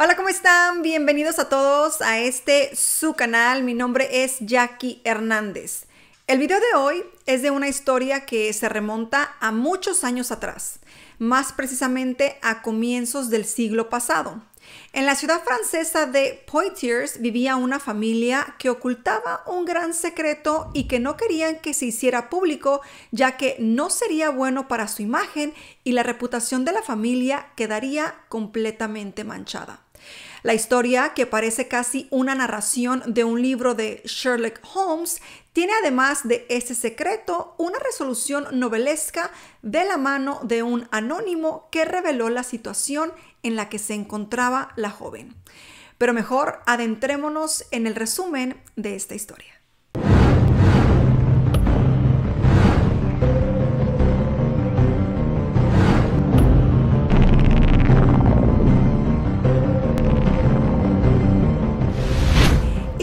Hola, ¿cómo están? Bienvenidos a todos a este su canal. Mi nombre es Jackie Hernández. El video de hoy es de una historia que se remonta a muchos años atrás, más precisamente a comienzos del siglo pasado. En la ciudad francesa de Poitiers vivía una familia que ocultaba un gran secreto y que no querían que se hiciera público ya que no sería bueno para su imagen y la reputación de la familia quedaría completamente manchada. La historia, que parece casi una narración de un libro de Sherlock Holmes, tiene además de ese secreto una resolución novelesca de la mano de un anónimo que reveló la situación en la que se encontraba la joven. Pero mejor adentrémonos en el resumen de esta historia.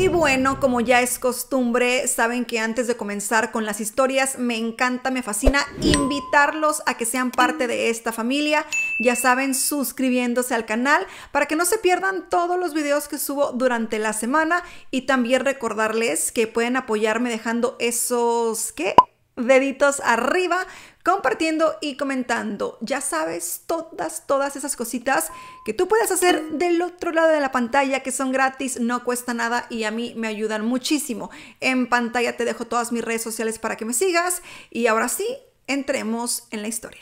Y bueno, como ya es costumbre, saben que antes de comenzar con las historias, me encanta, me fascina invitarlos a que sean parte de esta familia. Ya saben, suscribiéndose al canal para que no se pierdan todos los videos que subo durante la semana y también recordarles que pueden apoyarme dejando esos, ¿qué? deditos arriba, compartiendo y comentando. Ya sabes, todas, todas esas cositas que tú puedes hacer del otro lado de la pantalla, que son gratis, no cuesta nada y a mí me ayudan muchísimo. En pantalla te dejo todas mis redes sociales para que me sigas y ahora sí, entremos en la historia.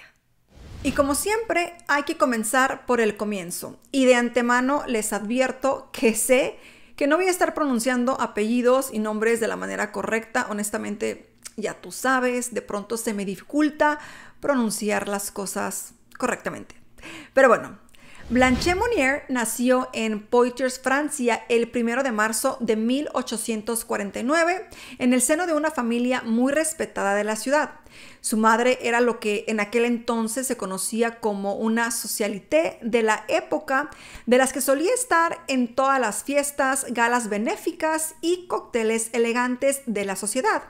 Y como siempre, hay que comenzar por el comienzo. Y de antemano les advierto que sé que no voy a estar pronunciando apellidos y nombres de la manera correcta. Honestamente, ya tú sabes, de pronto se me dificulta pronunciar las cosas correctamente. Pero bueno, Blanchet Monnier nació en Poitiers, Francia, el 1 de marzo de 1849, en el seno de una familia muy respetada de la ciudad. Su madre era lo que en aquel entonces se conocía como una socialité de la época, de las que solía estar en todas las fiestas, galas benéficas y cócteles elegantes de la sociedad.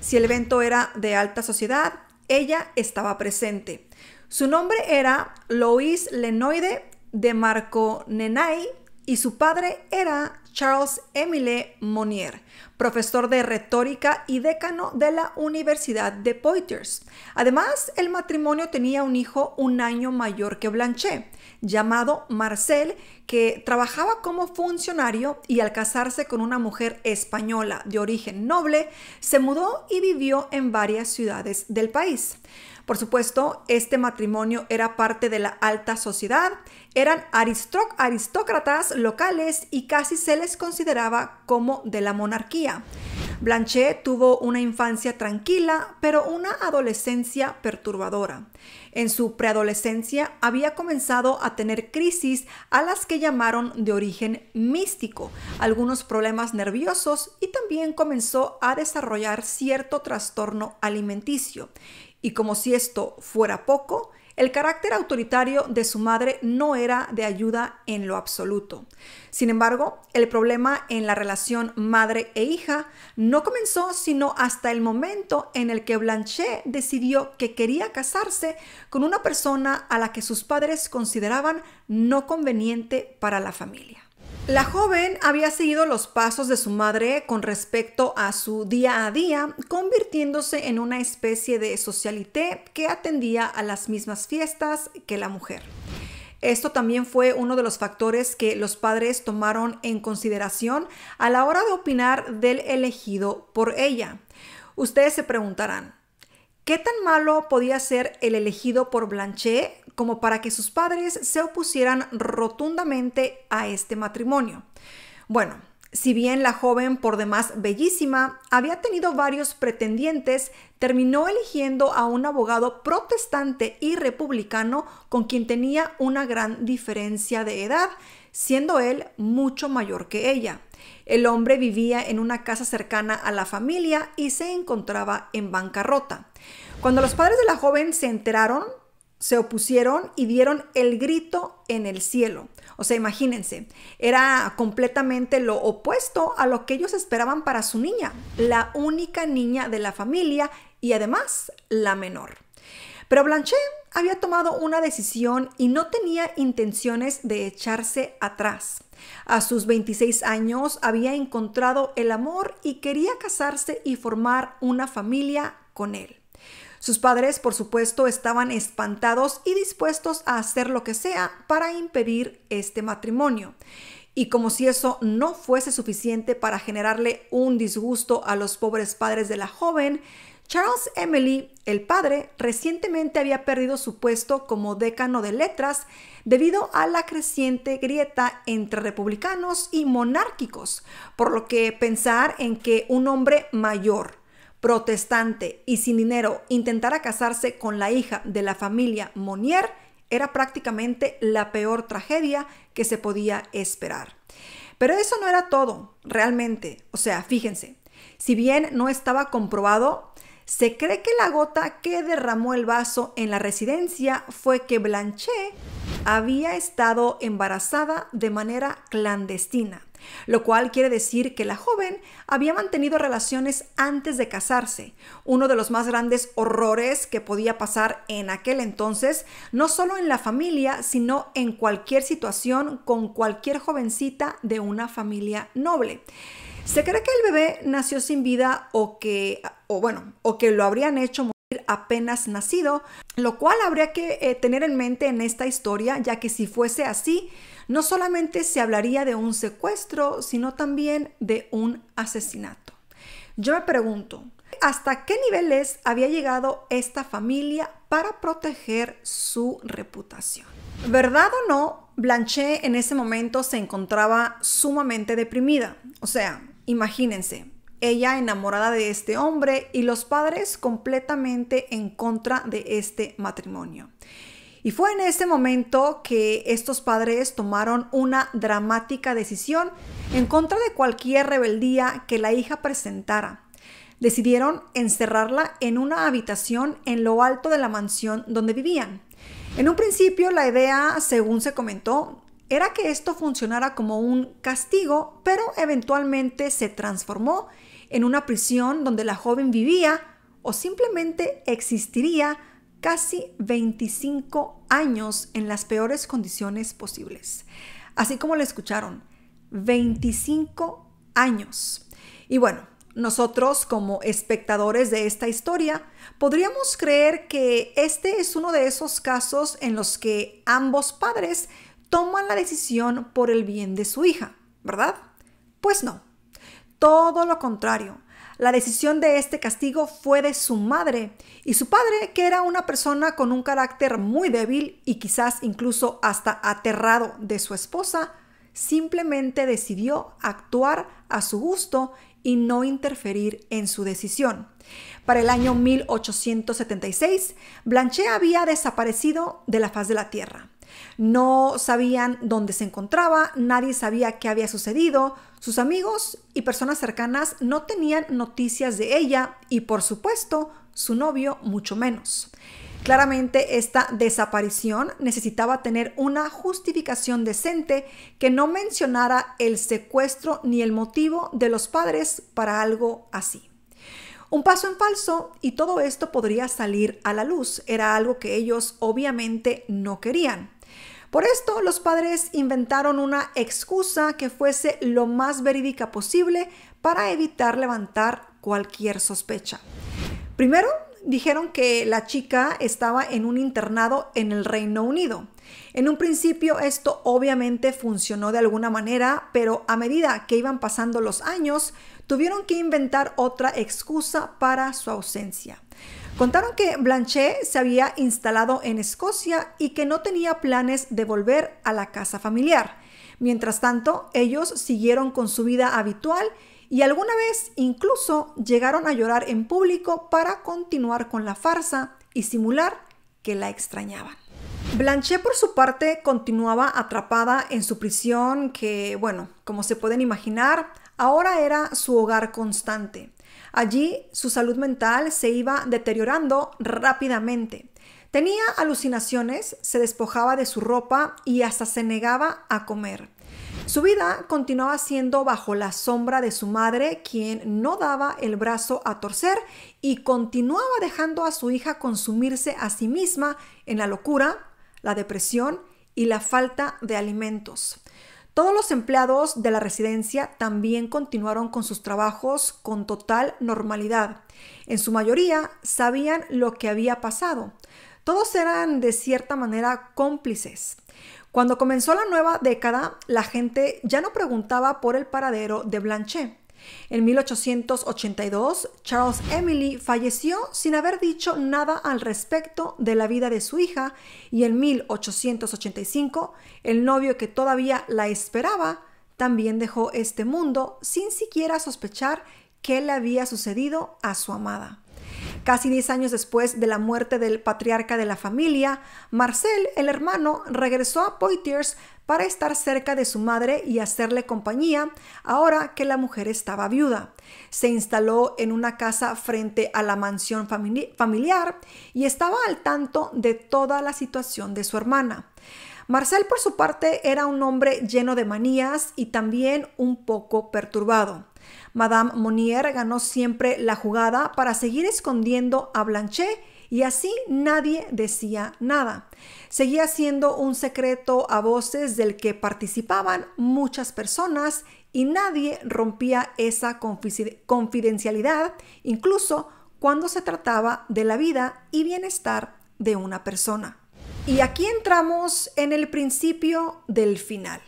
Si el evento era de alta sociedad, ella estaba presente. Su nombre era Louise Lenoide de Marco Nenay y su padre era Charles Emile Monnier, profesor de retórica y decano de la Universidad de Poitiers. Además, el matrimonio tenía un hijo un año mayor que Blanchet, llamado Marcel, que trabajaba como funcionario y al casarse con una mujer española de origen noble, se mudó y vivió en varias ciudades del país. Por supuesto, este matrimonio era parte de la alta sociedad, eran aristócratas locales y casi se les consideraba como de la monarquía. Blanchet tuvo una infancia tranquila, pero una adolescencia perturbadora. En su preadolescencia había comenzado a tener crisis a las que llamaron de origen místico, algunos problemas nerviosos y también comenzó a desarrollar cierto trastorno alimenticio. Y como si esto fuera poco, el carácter autoritario de su madre no era de ayuda en lo absoluto. Sin embargo, el problema en la relación madre e hija no comenzó sino hasta el momento en el que Blanchet decidió que quería casarse con una persona a la que sus padres consideraban no conveniente para la familia. La joven había seguido los pasos de su madre con respecto a su día a día, convirtiéndose en una especie de socialité que atendía a las mismas fiestas que la mujer. Esto también fue uno de los factores que los padres tomaron en consideración a la hora de opinar del elegido por ella. Ustedes se preguntarán, ¿Qué tan malo podía ser el elegido por Blanchet como para que sus padres se opusieran rotundamente a este matrimonio? Bueno, si bien la joven, por demás bellísima, había tenido varios pretendientes, terminó eligiendo a un abogado protestante y republicano con quien tenía una gran diferencia de edad, siendo él mucho mayor que ella. El hombre vivía en una casa cercana a la familia y se encontraba en bancarrota. Cuando los padres de la joven se enteraron, se opusieron y dieron el grito en el cielo. O sea, imagínense, era completamente lo opuesto a lo que ellos esperaban para su niña, la única niña de la familia y además la menor. Pero Blanchet había tomado una decisión y no tenía intenciones de echarse atrás. A sus 26 años había encontrado el amor y quería casarse y formar una familia con él. Sus padres, por supuesto, estaban espantados y dispuestos a hacer lo que sea para impedir este matrimonio y como si eso no fuese suficiente para generarle un disgusto a los pobres padres de la joven, Charles Emily, el padre, recientemente había perdido su puesto como decano de letras debido a la creciente grieta entre republicanos y monárquicos, por lo que pensar en que un hombre mayor, protestante y sin dinero intentara casarse con la hija de la familia Monier era prácticamente la peor tragedia que se podía esperar. Pero eso no era todo, realmente. O sea, fíjense, si bien no estaba comprobado, se cree que la gota que derramó el vaso en la residencia fue que Blanche había estado embarazada de manera clandestina lo cual quiere decir que la joven había mantenido relaciones antes de casarse, uno de los más grandes horrores que podía pasar en aquel entonces, no solo en la familia, sino en cualquier situación con cualquier jovencita de una familia noble. Se cree que el bebé nació sin vida o que, bueno, o que lo habrían hecho morir apenas nacido, lo cual habría que eh, tener en mente en esta historia, ya que si fuese así, no solamente se hablaría de un secuestro, sino también de un asesinato. Yo me pregunto, ¿hasta qué niveles había llegado esta familia para proteger su reputación? ¿Verdad o no? Blanche en ese momento se encontraba sumamente deprimida. O sea, imagínense, ella enamorada de este hombre y los padres completamente en contra de este matrimonio. Y fue en ese momento que estos padres tomaron una dramática decisión en contra de cualquier rebeldía que la hija presentara. Decidieron encerrarla en una habitación en lo alto de la mansión donde vivían. En un principio la idea, según se comentó, era que esto funcionara como un castigo, pero eventualmente se transformó en una prisión donde la joven vivía o simplemente existiría casi 25 años en las peores condiciones posibles. Así como lo escucharon, 25 años. Y bueno, nosotros como espectadores de esta historia podríamos creer que este es uno de esos casos en los que ambos padres toman la decisión por el bien de su hija, ¿verdad? Pues no, todo lo contrario. La decisión de este castigo fue de su madre y su padre, que era una persona con un carácter muy débil y quizás incluso hasta aterrado de su esposa, simplemente decidió actuar a su gusto y no interferir en su decisión. Para el año 1876, Blanchet había desaparecido de la faz de la Tierra. No sabían dónde se encontraba, nadie sabía qué había sucedido, sus amigos y personas cercanas no tenían noticias de ella y por supuesto su novio mucho menos. Claramente esta desaparición necesitaba tener una justificación decente que no mencionara el secuestro ni el motivo de los padres para algo así. Un paso en falso y todo esto podría salir a la luz. Era algo que ellos obviamente no querían. Por esto, los padres inventaron una excusa que fuese lo más verídica posible para evitar levantar cualquier sospecha. Primero, dijeron que la chica estaba en un internado en el Reino Unido. En un principio esto obviamente funcionó de alguna manera, pero a medida que iban pasando los años, tuvieron que inventar otra excusa para su ausencia. Contaron que Blanchet se había instalado en Escocia y que no tenía planes de volver a la casa familiar. Mientras tanto, ellos siguieron con su vida habitual y alguna vez incluso llegaron a llorar en público para continuar con la farsa y simular que la extrañaban. Blanchet, por su parte, continuaba atrapada en su prisión que, bueno, como se pueden imaginar, ahora era su hogar constante. Allí su salud mental se iba deteriorando rápidamente. Tenía alucinaciones, se despojaba de su ropa y hasta se negaba a comer. Su vida continuaba siendo bajo la sombra de su madre, quien no daba el brazo a torcer y continuaba dejando a su hija consumirse a sí misma en la locura, la depresión y la falta de alimentos. Todos los empleados de la residencia también continuaron con sus trabajos con total normalidad. En su mayoría sabían lo que había pasado. Todos eran de cierta manera cómplices. Cuando comenzó la nueva década, la gente ya no preguntaba por el paradero de Blanchet. En 1882, Charles Emily falleció sin haber dicho nada al respecto de la vida de su hija y en 1885, el novio que todavía la esperaba también dejó este mundo sin siquiera sospechar qué le había sucedido a su amada. Casi 10 años después de la muerte del patriarca de la familia, Marcel, el hermano, regresó a Poitiers para estar cerca de su madre y hacerle compañía ahora que la mujer estaba viuda. Se instaló en una casa frente a la mansión familiar y estaba al tanto de toda la situación de su hermana. Marcel, por su parte, era un hombre lleno de manías y también un poco perturbado. Madame Monnier ganó siempre la jugada para seguir escondiendo a Blanchet y así nadie decía nada. Seguía siendo un secreto a voces del que participaban muchas personas y nadie rompía esa confidencialidad, incluso cuando se trataba de la vida y bienestar de una persona. Y aquí entramos en el principio del final.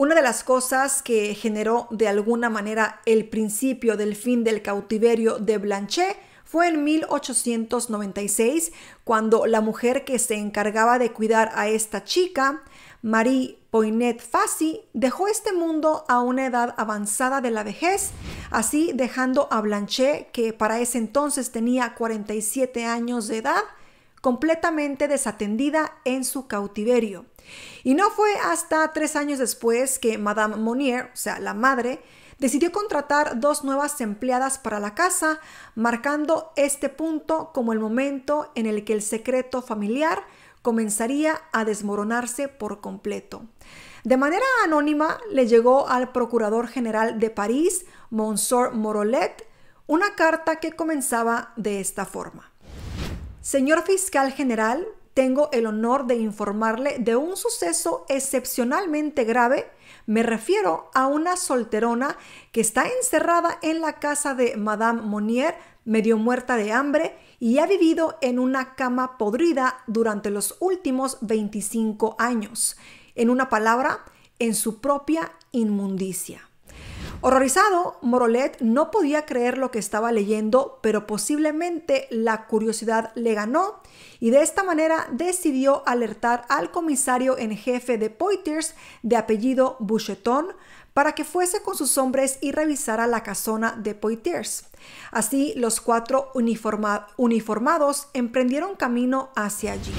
Una de las cosas que generó de alguna manera el principio del fin del cautiverio de Blanchet fue en 1896, cuando la mujer que se encargaba de cuidar a esta chica, Marie Poinet Fassi, dejó este mundo a una edad avanzada de la vejez, así dejando a Blanchet, que para ese entonces tenía 47 años de edad, completamente desatendida en su cautiverio. Y no fue hasta tres años después que Madame Monnier, o sea, la madre, decidió contratar dos nuevas empleadas para la casa, marcando este punto como el momento en el que el secreto familiar comenzaría a desmoronarse por completo. De manera anónima le llegó al procurador general de París, Monsieur Morolet, una carta que comenzaba de esta forma. Señor fiscal general, tengo el honor de informarle de un suceso excepcionalmente grave. Me refiero a una solterona que está encerrada en la casa de Madame Monnier, medio muerta de hambre, y ha vivido en una cama podrida durante los últimos 25 años. En una palabra, en su propia inmundicia. Horrorizado, Morolet no podía creer lo que estaba leyendo, pero posiblemente la curiosidad le ganó y de esta manera decidió alertar al comisario en jefe de Poitiers de apellido Boucheton para que fuese con sus hombres y revisara la casona de Poitiers. Así, los cuatro uniformados emprendieron camino hacia allí.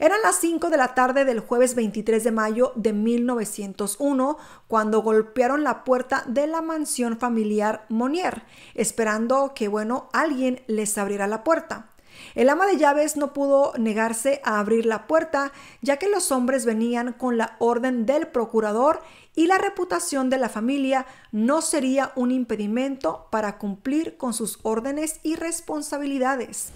Eran las 5 de la tarde del jueves 23 de mayo de 1901 cuando golpearon la puerta de la mansión familiar Monier, esperando que, bueno, alguien les abriera la puerta. El ama de llaves no pudo negarse a abrir la puerta, ya que los hombres venían con la orden del procurador y la reputación de la familia no sería un impedimento para cumplir con sus órdenes y responsabilidades.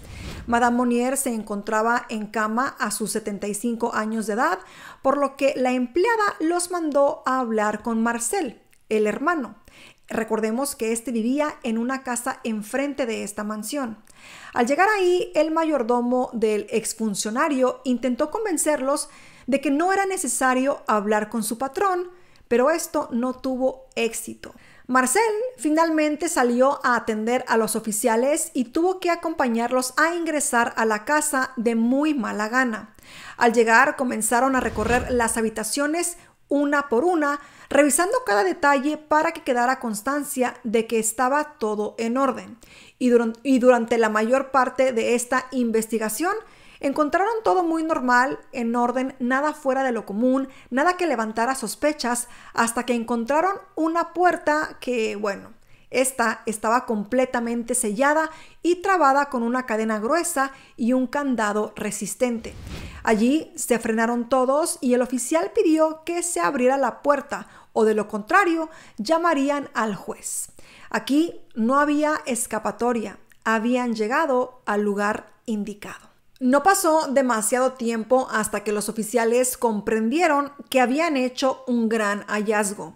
Madame Monier se encontraba en cama a sus 75 años de edad, por lo que la empleada los mandó a hablar con Marcel, el hermano, Recordemos que éste vivía en una casa enfrente de esta mansión. Al llegar ahí, el mayordomo del exfuncionario intentó convencerlos de que no era necesario hablar con su patrón, pero esto no tuvo éxito. Marcel finalmente salió a atender a los oficiales y tuvo que acompañarlos a ingresar a la casa de muy mala gana. Al llegar comenzaron a recorrer las habitaciones una por una revisando cada detalle para que quedara constancia de que estaba todo en orden. Y, durante la mayor parte de esta investigación, Encontraron todo muy normal, en orden, nada fuera de lo común, nada que levantara sospechas, hasta que encontraron una puerta que, bueno, esta estaba completamente sellada y trabada con una cadena gruesa y un candado resistente. Allí se frenaron todos y el oficial pidió que se abriera la puerta o de lo contrario llamarían al juez. Aquí no había escapatoria, habían llegado al lugar indicado. No pasó demasiado tiempo hasta que los oficiales comprendieron que habían hecho un gran hallazgo.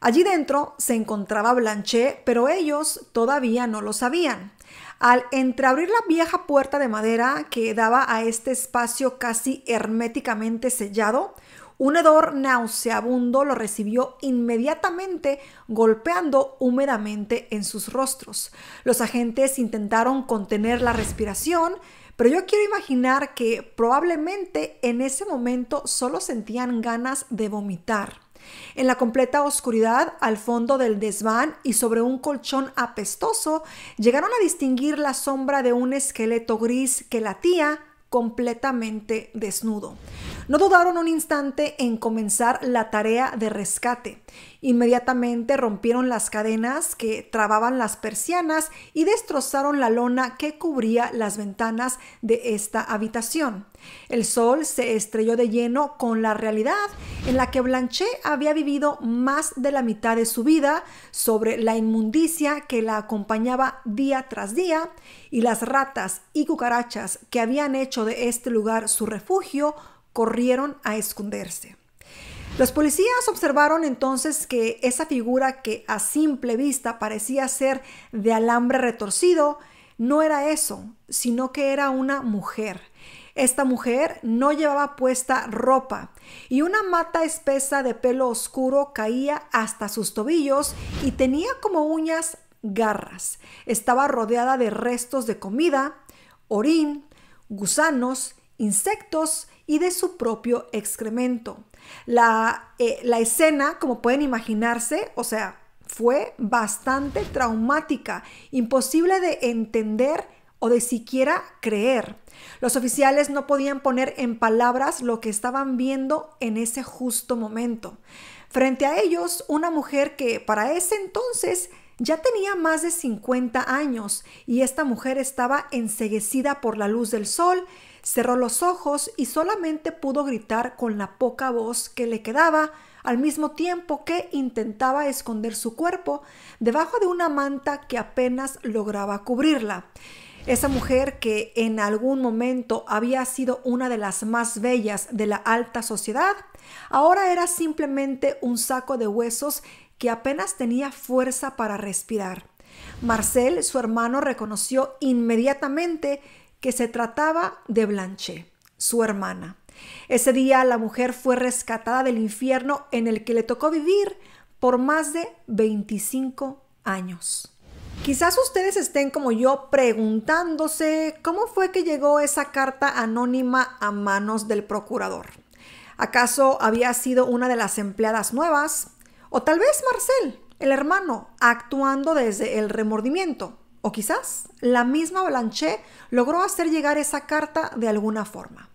Allí dentro se encontraba Blanchet, pero ellos todavía no lo sabían. Al entreabrir la vieja puerta de madera que daba a este espacio casi herméticamente sellado, un hedor nauseabundo lo recibió inmediatamente golpeando húmedamente en sus rostros. Los agentes intentaron contener la respiración, pero yo quiero imaginar que probablemente en ese momento solo sentían ganas de vomitar. En la completa oscuridad, al fondo del desván y sobre un colchón apestoso, llegaron a distinguir la sombra de un esqueleto gris que latía completamente desnudo. No dudaron un instante en comenzar la tarea de rescate. Inmediatamente rompieron las cadenas que trababan las persianas y destrozaron la lona que cubría las ventanas de esta habitación. El sol se estrelló de lleno con la realidad en la que Blanchet había vivido más de la mitad de su vida sobre la inmundicia que la acompañaba día tras día y las ratas y cucarachas que habían hecho de este lugar su refugio corrieron a esconderse. Los policías observaron entonces que esa figura que a simple vista parecía ser de alambre retorcido, no era eso, sino que era una mujer esta mujer no llevaba puesta ropa y una mata espesa de pelo oscuro caía hasta sus tobillos y tenía como uñas garras. Estaba rodeada de restos de comida, orín, gusanos, insectos y de su propio excremento. La, eh, escena, como pueden imaginarse, o sea, fue bastante traumática, imposible de entender o de siquiera creer. Los oficiales no podían poner en palabras lo que estaban viendo en ese justo momento. Frente a ellos, una mujer que para ese entonces ya tenía más de 50 años y esta mujer estaba enseguecida por la luz del sol, cerró los ojos y solamente pudo gritar con la poca voz que le quedaba, al mismo tiempo que intentaba esconder su cuerpo debajo de una manta que apenas lograba cubrirla. Esa mujer que en algún momento había sido una de las más bellas de la alta sociedad, ahora era simplemente un saco de huesos que apenas tenía fuerza para respirar. Marcel, su hermano, reconoció inmediatamente que se trataba de Blanche, su hermana. Ese día la mujer fue rescatada del infierno en el que le tocó vivir por más de 25 años. Quizás ustedes estén como yo preguntándose cómo fue que llegó esa carta anónima a manos del procurador. ¿Acaso había sido una de las empleadas nuevas? O tal vez Marcel, el hermano, actuando desde el remordimiento. O quizás la misma Blanchet logró hacer llegar esa carta de alguna forma.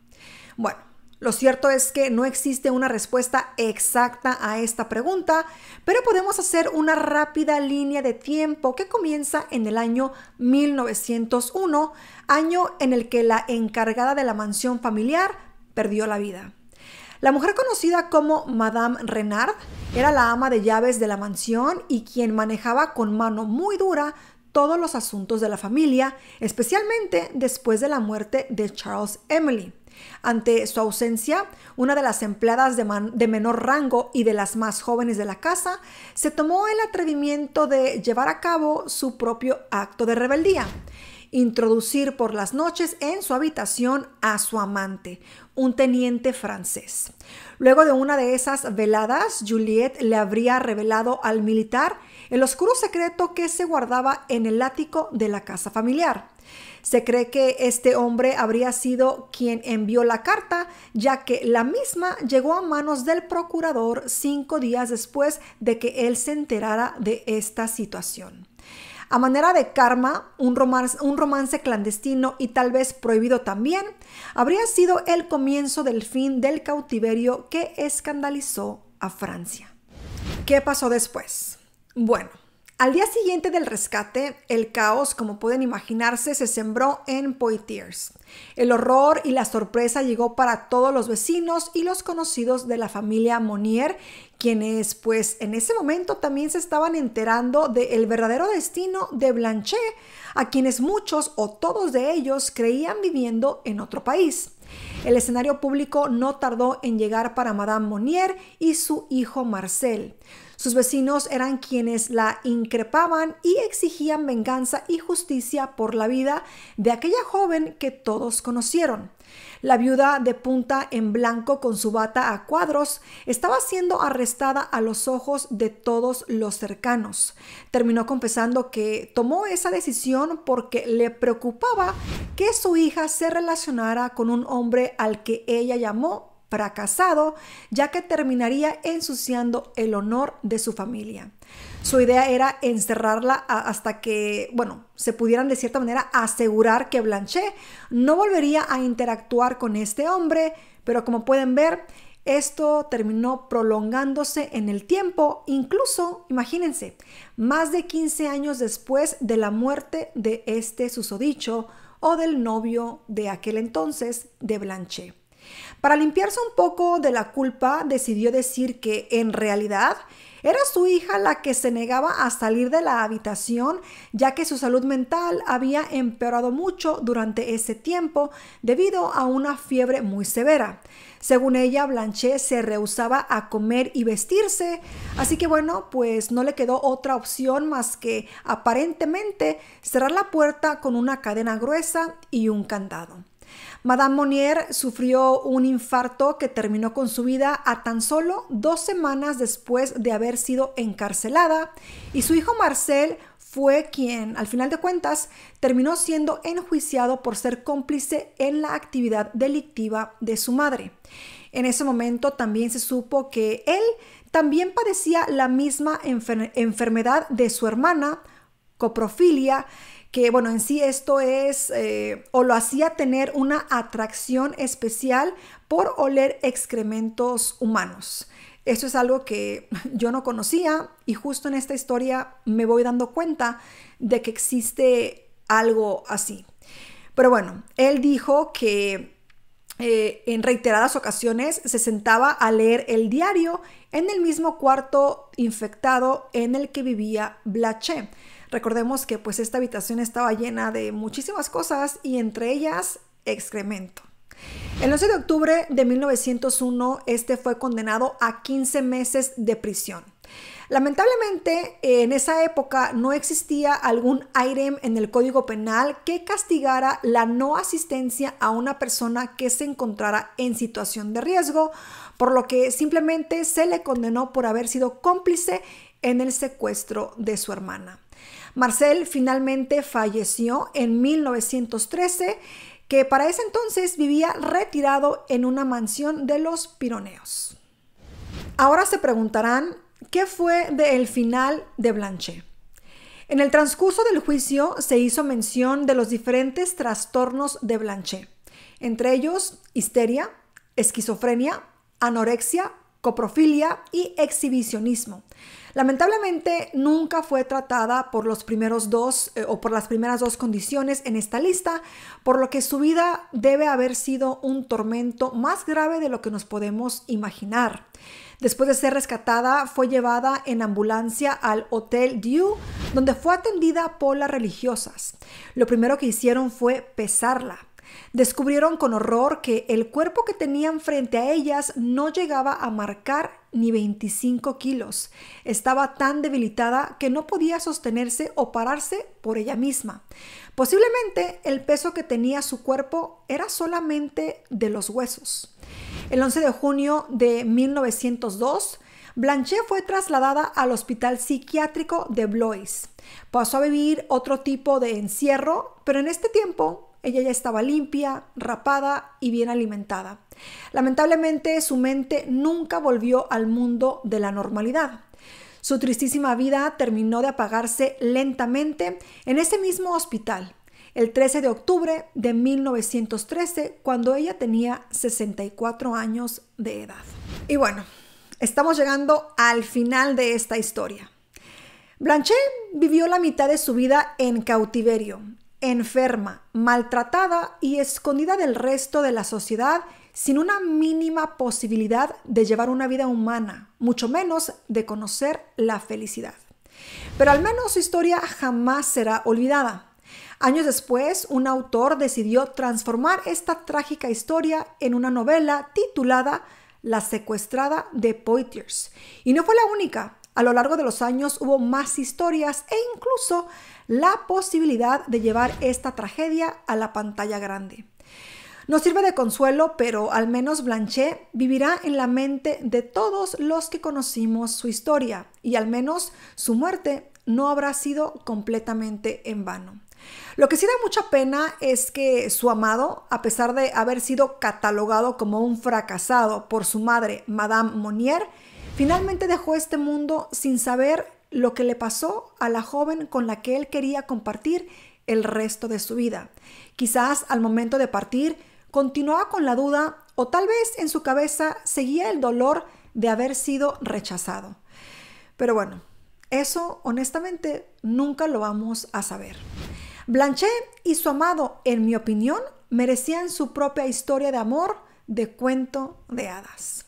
Bueno, lo cierto es que no existe una respuesta exacta a esta pregunta, pero podemos hacer una rápida línea de tiempo que comienza en el año 1901, año en el que la encargada de la mansión familiar perdió la vida. La mujer conocida como Madame Renard era la ama de llaves de la mansión y quien manejaba con mano muy dura todos los asuntos de la familia, especialmente después de la muerte de Charles Emily. Ante su ausencia, una de las empleadas de, menor rango y de las más jóvenes de la casa se tomó el atrevimiento de llevar a cabo su propio acto de rebeldía, introducir por las noches en su habitación a su amante, un teniente francés. Luego de una de esas veladas, Juliette le habría revelado al militar el oscuro secreto que se guardaba en el ático de la casa familiar. Se cree que este hombre habría sido quien envió la carta, ya que la misma llegó a manos del procurador cinco días después de que él se enterara de esta situación. A manera de karma, un romance, clandestino y tal vez prohibido también, habría sido el comienzo del fin del cautiverio que escandalizó a Francia. ¿Qué pasó después? Bueno, al día siguiente del rescate, el caos, como pueden imaginarse, se sembró en Poitiers. El horror y la sorpresa llegó para todos los vecinos y los conocidos de la familia Monier, quienes pues en ese momento también se estaban enterando del verdadero destino de Blanchet, a quienes muchos o todos de ellos creían viviendo en otro país. El escenario público no tardó en llegar para Madame Monnier y su hijo Marcel. Sus vecinos eran quienes la increpaban y exigían venganza y justicia por la vida de aquella joven que todos conocieron. La viuda de punta en blanco con su bata a cuadros estaba siendo arrestada a los ojos de todos los cercanos. Terminó confesando que tomó esa decisión porque le preocupaba que su hija se relacionara con un hombre al que ella llamó fracasado, ya que terminaría ensuciando el honor de su familia. Su idea era encerrarla hasta que, bueno, se pudieran de cierta manera asegurar que Blanche no volvería a interactuar con este hombre, pero como pueden ver, esto terminó prolongándose en el tiempo, incluso, imagínense, más de 15 años después de la muerte de este susodicho o del novio de aquel entonces de Blanchet. Para limpiarse un poco de la culpa, decidió decir que en realidad era su hija la que se negaba a salir de la habitación, ya que su salud mental había empeorado mucho durante ese tiempo debido a una fiebre muy severa. Según ella, Blanche se rehusaba a comer y vestirse, así que bueno, pues no le quedó otra opción más que aparentemente cerrar la puerta con una cadena gruesa y un candado. Madame Monnier sufrió un infarto que terminó con su vida a tan solo dos semanas después de haber sido encarcelada y su hijo Marcel fue quien, al final de cuentas, terminó siendo enjuiciado por ser cómplice en la actividad delictiva de su madre. En ese momento también se supo que él también padecía la misma enfermedad de su hermana, coprofilia, que bueno, en sí esto es, eh, o lo hacía tener una atracción especial por oler excrementos humanos. Esto es algo que yo no conocía y justo en esta historia me voy dando cuenta de que existe algo así. Pero bueno, él dijo que eh, en reiteradas ocasiones se sentaba a leer el diario en el mismo cuarto infectado en el que vivía Blache Recordemos que pues esta habitación estaba llena de muchísimas cosas y entre ellas excremento. El 11 de octubre de 1901, este fue condenado a 15 meses de prisión. Lamentablemente, en esa época no existía algún ítem en el Código Penal que castigara la no asistencia a una persona que se encontrara en situación de riesgo, por lo que simplemente se le condenó por haber sido cómplice en el secuestro de su hermana. Marcel finalmente falleció en 1913, que para ese entonces vivía retirado en una mansión de los Pironeos. Ahora se preguntarán, ¿qué fue del final de Blanchet? En el transcurso del juicio se hizo mención de los diferentes trastornos de Blanchet, entre ellos histeria, esquizofrenia, anorexia, coprofilia y exhibicionismo, Lamentablemente nunca fue tratada por los primeros dos eh, o por las primeras dos condiciones en esta lista, por lo que su vida debe haber sido un tormento más grave de lo que nos podemos imaginar. Después de ser rescatada, fue llevada en ambulancia al Hotel Dieu, donde fue atendida por las religiosas. Lo primero que hicieron fue pesarla. Descubrieron con horror que el cuerpo que tenían frente a ellas no llegaba a marcar ni 25 kilos. Estaba tan debilitada que no podía sostenerse o pararse por ella misma. Posiblemente el peso que tenía su cuerpo era solamente de los huesos. El 11 de junio de 1902, Blanche fue trasladada al hospital psiquiátrico de Blois. Pasó a vivir otro tipo de encierro, pero en este tiempo ella ya estaba limpia, rapada y bien alimentada. Lamentablemente su mente nunca volvió al mundo de la normalidad. Su tristísima vida terminó de apagarse lentamente en ese mismo hospital, el 13 de octubre de 1913, cuando ella tenía 64 años de edad. Y bueno, estamos llegando al final de esta historia. Blanchet vivió la mitad de su vida en cautiverio, enferma, maltratada y escondida del resto de la sociedad sin una mínima posibilidad de llevar una vida humana, mucho menos de conocer la felicidad. Pero al menos su historia jamás será olvidada. Años después, un autor decidió transformar esta trágica historia en una novela titulada La secuestrada de Poitiers. Y no fue la única. A lo largo de los años hubo más historias e incluso la posibilidad de llevar esta tragedia a la pantalla grande. No sirve de consuelo, pero al menos Blanchet vivirá en la mente de todos los que conocimos su historia y al menos su muerte no habrá sido completamente en vano. Lo que sí da mucha pena es que su amado, a pesar de haber sido catalogado como un fracasado por su madre, Madame Monnier, finalmente dejó este mundo sin saber lo que le pasó a la joven con la que él quería compartir el resto de su vida. Quizás al momento de partir Continuaba con la duda o tal vez en su cabeza seguía el dolor de haber sido rechazado. Pero bueno, eso honestamente nunca lo vamos a saber. Blanchet y su amado, en mi opinión, merecían su propia historia de amor de cuento de hadas.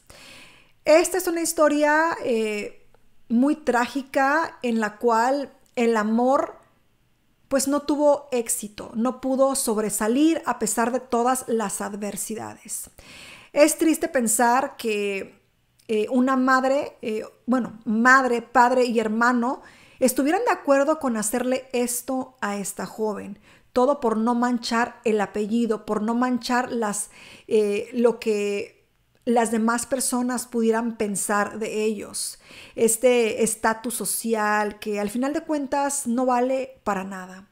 Esta es una historia eh, muy trágica en la cual el amor pues no tuvo éxito, no pudo sobresalir a pesar de todas las adversidades. Es triste pensar que eh, una madre, eh, bueno, madre, padre y hermano, estuvieran de acuerdo con hacerle esto a esta joven. Todo por no manchar el apellido, por no manchar las, eh, lo que las demás personas pudieran pensar de ellos, este estatus social que al final de cuentas no vale para nada.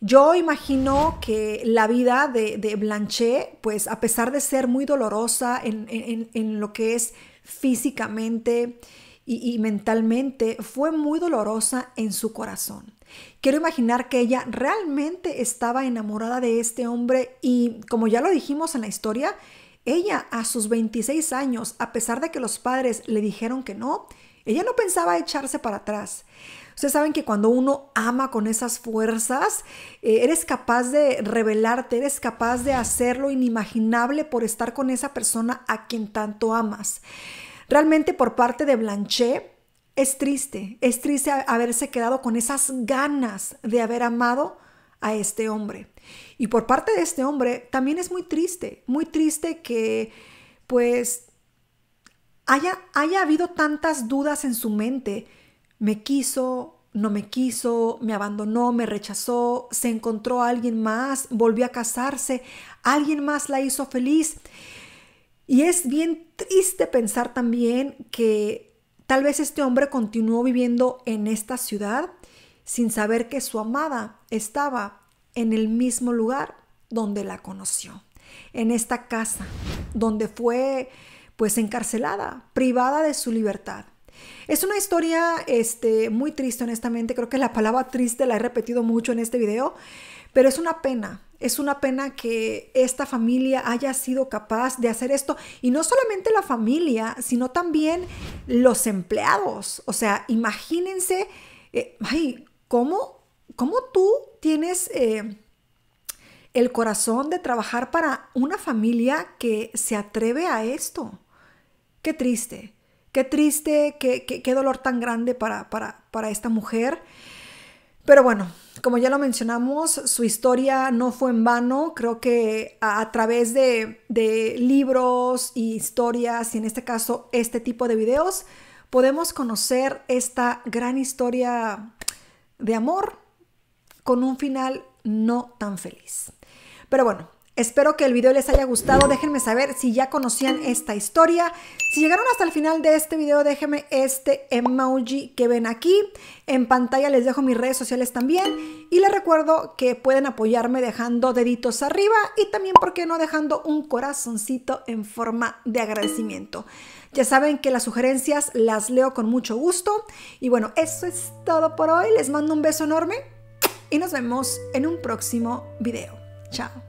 Yo imagino que la vida de, de pues a pesar de ser muy dolorosa en, lo que es físicamente y, y mentalmente, fue muy dolorosa en su corazón. Quiero imaginar que ella realmente estaba enamorada de este hombre y, como ya lo dijimos en la historia, ella a sus 26 años, a pesar de que los padres le dijeron que no, ella no pensaba echarse para atrás. Ustedes saben que cuando uno ama con esas fuerzas, eh, eres capaz de revelarte, eres capaz de hacer lo inimaginable por estar con esa persona a quien tanto amas. Realmente por parte de Blanchet, es triste, es triste haberse quedado con esas ganas de haber amado a este hombre. Y por parte de este hombre también es muy triste, muy triste que pues haya, haya habido tantas dudas en su mente. Me quiso, no me quiso, me abandonó, me rechazó, se encontró a alguien más, volvió a casarse, alguien más la hizo feliz. Y es bien triste pensar también que tal vez este hombre continuó viviendo en esta ciudad sin saber que su amada estaba en el mismo lugar donde la conoció, en esta casa donde fue pues encarcelada, privada de su libertad. Es una historia este, muy triste, honestamente. Creo que la palabra triste la he repetido mucho en este video, pero es una pena. Es una pena que esta familia haya sido capaz de hacer esto. Y no solamente la familia, sino también los empleados. O sea, imagínense, eh, ay, ¿cómo, ¿cómo tú tienes eh, el corazón de trabajar para una familia que se atreve a esto. Qué triste, qué triste, qué, qué, dolor tan grande para, para, esta mujer. Pero bueno, como ya lo mencionamos, su historia no fue en vano. Creo que a, través de, de, libros y historias, y en este caso este tipo de videos, podemos conocer esta gran historia de amor, con un final no tan feliz. Pero bueno, Espero que el video les haya gustado. Déjenme saber si ya conocían esta historia. Si llegaron hasta el final de este video, déjenme este emoji que ven aquí. En pantalla les dejo mis redes sociales también. Y les recuerdo que pueden apoyarme dejando deditos arriba y también, ¿por qué no?, dejando un corazoncito en forma de agradecimiento. Ya saben que las sugerencias las leo con mucho gusto. Y bueno, eso es todo por hoy. Les mando un beso enorme y nos vemos en un próximo video. Chao.